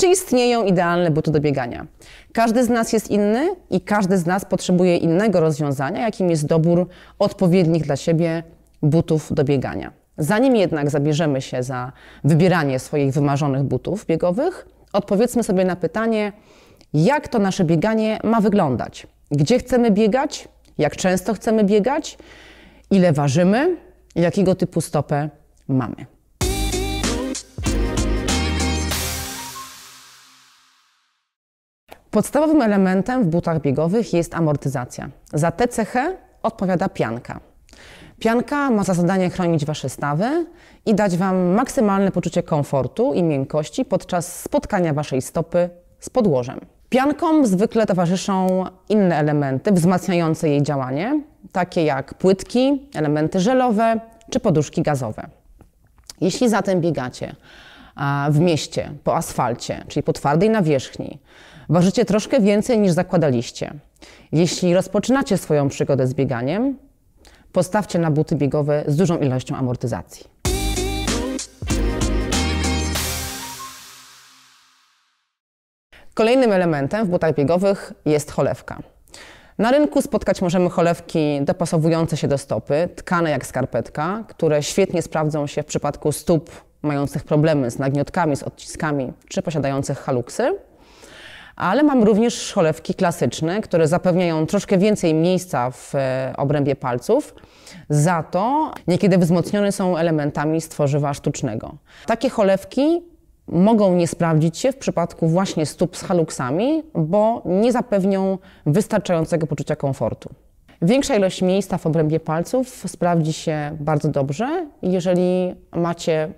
Czy istnieją idealne buty do biegania? Każdy z nas jest inny i każdy z nas potrzebuje innego rozwiązania, jakim jest dobór odpowiednich dla siebie butów do biegania. Zanim jednak zabierzemy się za wybieranie swoich wymarzonych butów biegowych, odpowiedzmy sobie na pytanie, jak to nasze bieganie ma wyglądać. Gdzie chcemy biegać, jak często chcemy biegać, ile ważymy, jakiego typu stopę mamy. Podstawowym elementem w butach biegowych jest amortyzacja. Za tę cechę odpowiada pianka. Pianka ma za zadanie chronić Wasze stawy i dać Wam maksymalne poczucie komfortu i miękkości podczas spotkania Waszej stopy z podłożem. Piankom zwykle towarzyszą inne elementy wzmacniające jej działanie, takie jak płytki, elementy żelowe czy poduszki gazowe. Jeśli zatem biegacie w mieście, po asfalcie, czyli po twardej nawierzchni, Ważycie troszkę więcej niż zakładaliście. Jeśli rozpoczynacie swoją przygodę z bieganiem, postawcie na buty biegowe z dużą ilością amortyzacji. Kolejnym elementem w butach biegowych jest cholewka. Na rynku spotkać możemy cholewki dopasowujące się do stopy, tkane jak skarpetka, które świetnie sprawdzą się w przypadku stóp mających problemy z nagniotkami, z odciskami czy posiadających haluksy ale mam również cholewki klasyczne, które zapewniają troszkę więcej miejsca w e, obrębie palców. Za to niekiedy wzmocnione są elementami z tworzywa sztucznego. Takie cholewki mogą nie sprawdzić się w przypadku właśnie stóp z haluksami, bo nie zapewnią wystarczającego poczucia komfortu. Większa ilość miejsca w obrębie palców sprawdzi się bardzo dobrze, jeżeli macie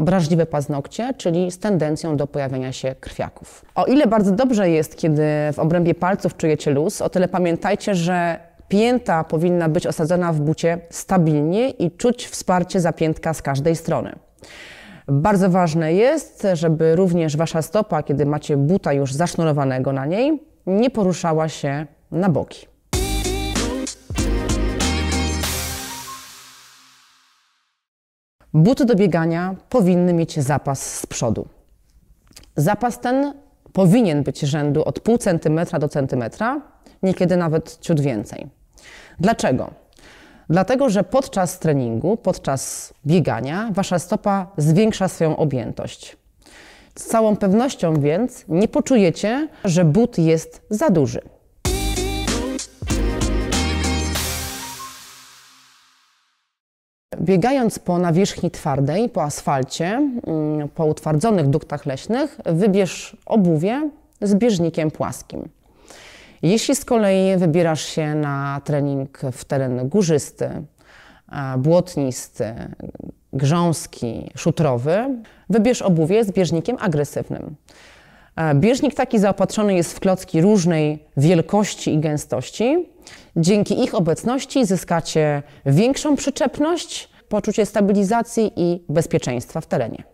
wrażliwe paznokcie, czyli z tendencją do pojawienia się krwiaków. O ile bardzo dobrze jest, kiedy w obrębie palców czujecie luz, o tyle pamiętajcie, że pięta powinna być osadzona w bucie stabilnie i czuć wsparcie zapiętka z każdej strony. Bardzo ważne jest, żeby również wasza stopa, kiedy macie buta już zasznurowanego na niej, nie poruszała się na boki. Buty do biegania powinny mieć zapas z przodu. Zapas ten powinien być rzędu od pół centymetra do centymetra, niekiedy nawet ciut więcej. Dlaczego? Dlatego, że podczas treningu, podczas biegania, wasza stopa zwiększa swoją objętość. Z całą pewnością więc nie poczujecie, że but jest za duży. Biegając po nawierzchni twardej, po asfalcie, mm, po utwardzonych duktach leśnych, wybierz obuwie z bieżnikiem płaskim. Jeśli z kolei wybierasz się na trening w teren górzysty, błotnisty, grząski, szutrowy, wybierz obuwie z bieżnikiem agresywnym. E, bieżnik taki zaopatrzony jest w klocki różnej wielkości i gęstości. Dzięki ich obecności zyskacie większą przyczepność, poczucie stabilizacji i bezpieczeństwa w terenie.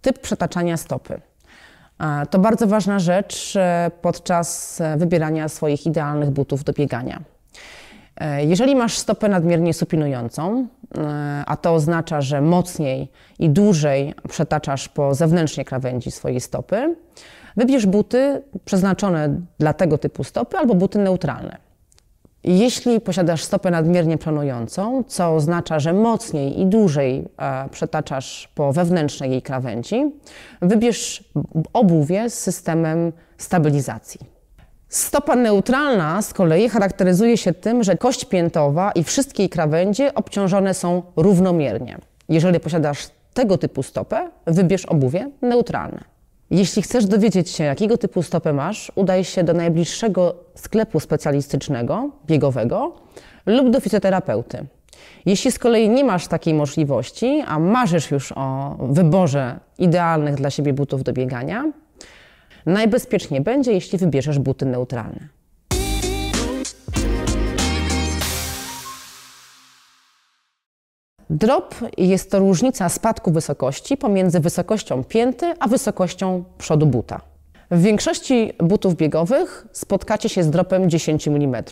Typ przetaczania stopy. E, to bardzo ważna rzecz e, podczas wybierania swoich idealnych butów do biegania. E, jeżeli masz stopę nadmiernie supinującą, e, a to oznacza, że mocniej i dłużej przetaczasz po zewnętrznej krawędzi swojej stopy, wybierz buty przeznaczone dla tego typu stopy albo buty neutralne. Jeśli posiadasz stopę nadmiernie planującą, co oznacza, że mocniej i dłużej e, przetaczasz po wewnętrznej jej krawędzi, wybierz obuwie z systemem stabilizacji. Stopa neutralna z kolei charakteryzuje się tym, że kość piętowa i wszystkie jej krawędzie obciążone są równomiernie. Jeżeli posiadasz tego typu stopę, wybierz obuwie neutralne. Jeśli chcesz dowiedzieć się, jakiego typu stopę masz, udaj się do najbliższego sklepu specjalistycznego, biegowego lub do fizjoterapeuty. Jeśli z kolei nie masz takiej możliwości, a marzysz już o wyborze idealnych dla siebie butów do biegania, Najbezpieczniej będzie, jeśli wybierzesz buty neutralne. Drop jest to różnica spadku wysokości pomiędzy wysokością pięty a wysokością przodu buta. W większości butów biegowych spotkacie się z dropem 10 mm,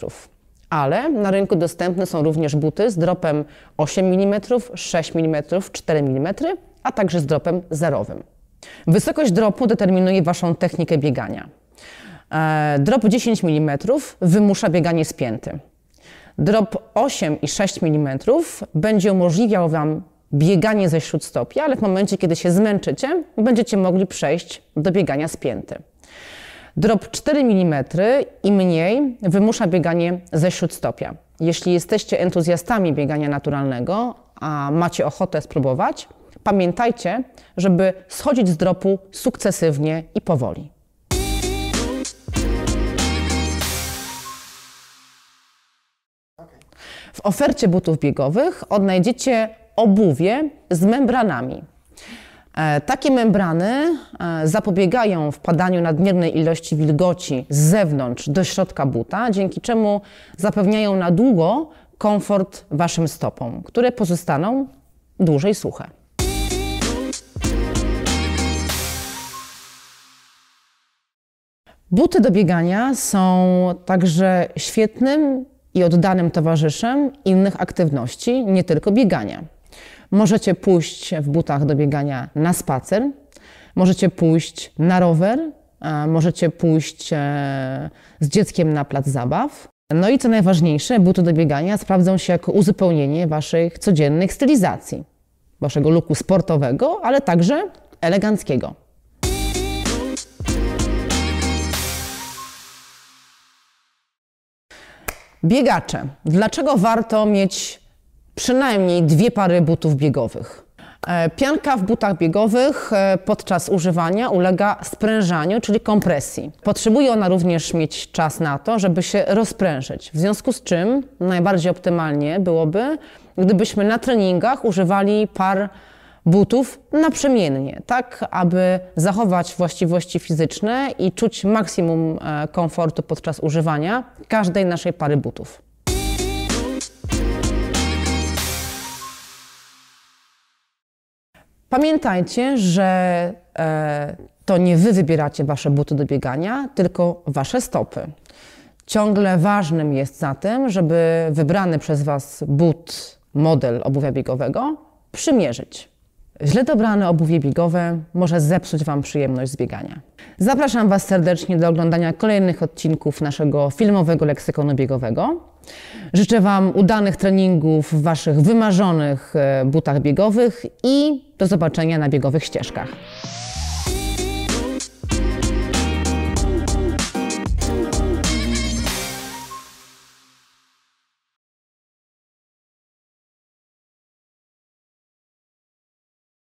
ale na rynku dostępne są również buty z dropem 8 mm, 6 mm, 4 mm, a także z dropem zerowym. Wysokość dropu determinuje Waszą technikę biegania. E, drop 10 mm wymusza bieganie spięty. Drop 8 i 6 mm będzie umożliwiał Wam bieganie ze śródstopia, ale w momencie, kiedy się zmęczycie, będziecie mogli przejść do biegania spięty. Drop 4 mm i mniej wymusza bieganie ze śródstopia. Jeśli jesteście entuzjastami biegania naturalnego, a macie ochotę spróbować, Pamiętajcie, żeby schodzić z dropu sukcesywnie i powoli. W ofercie butów biegowych odnajdziecie obuwie z membranami. E, takie membrany e, zapobiegają wpadaniu nadmiernej ilości wilgoci z zewnątrz do środka buta, dzięki czemu zapewniają na długo komfort waszym stopom, które pozostaną dłużej suche. Buty do biegania są także świetnym i oddanym towarzyszem innych aktywności, nie tylko biegania. Możecie pójść w butach do biegania na spacer, możecie pójść na rower, e, możecie pójść e, z dzieckiem na plac zabaw. No i co najważniejsze, buty do biegania sprawdzą się jako uzupełnienie waszych codziennych stylizacji, waszego luku sportowego, ale także eleganckiego. Biegacze. Dlaczego warto mieć przynajmniej dwie pary butów biegowych? E, pianka w butach biegowych e, podczas używania ulega sprężaniu, czyli kompresji. Potrzebuje ona również mieć czas na to, żeby się rozprężyć. W związku z czym najbardziej optymalnie byłoby, gdybyśmy na treningach używali par butów naprzemiennie, tak aby zachować właściwości fizyczne i czuć maksimum e, komfortu podczas używania każdej naszej pary butów. Pamiętajcie, że e, to nie wy wybieracie wasze buty do biegania, tylko wasze stopy. Ciągle ważnym jest zatem, żeby wybrany przez was but, model obuwia biegowego przymierzyć. Źle dobrane obuwie biegowe może zepsuć Wam przyjemność z biegania. Zapraszam Was serdecznie do oglądania kolejnych odcinków naszego filmowego leksykonu biegowego. Życzę Wam udanych treningów w Waszych wymarzonych e, butach biegowych i do zobaczenia na biegowych ścieżkach.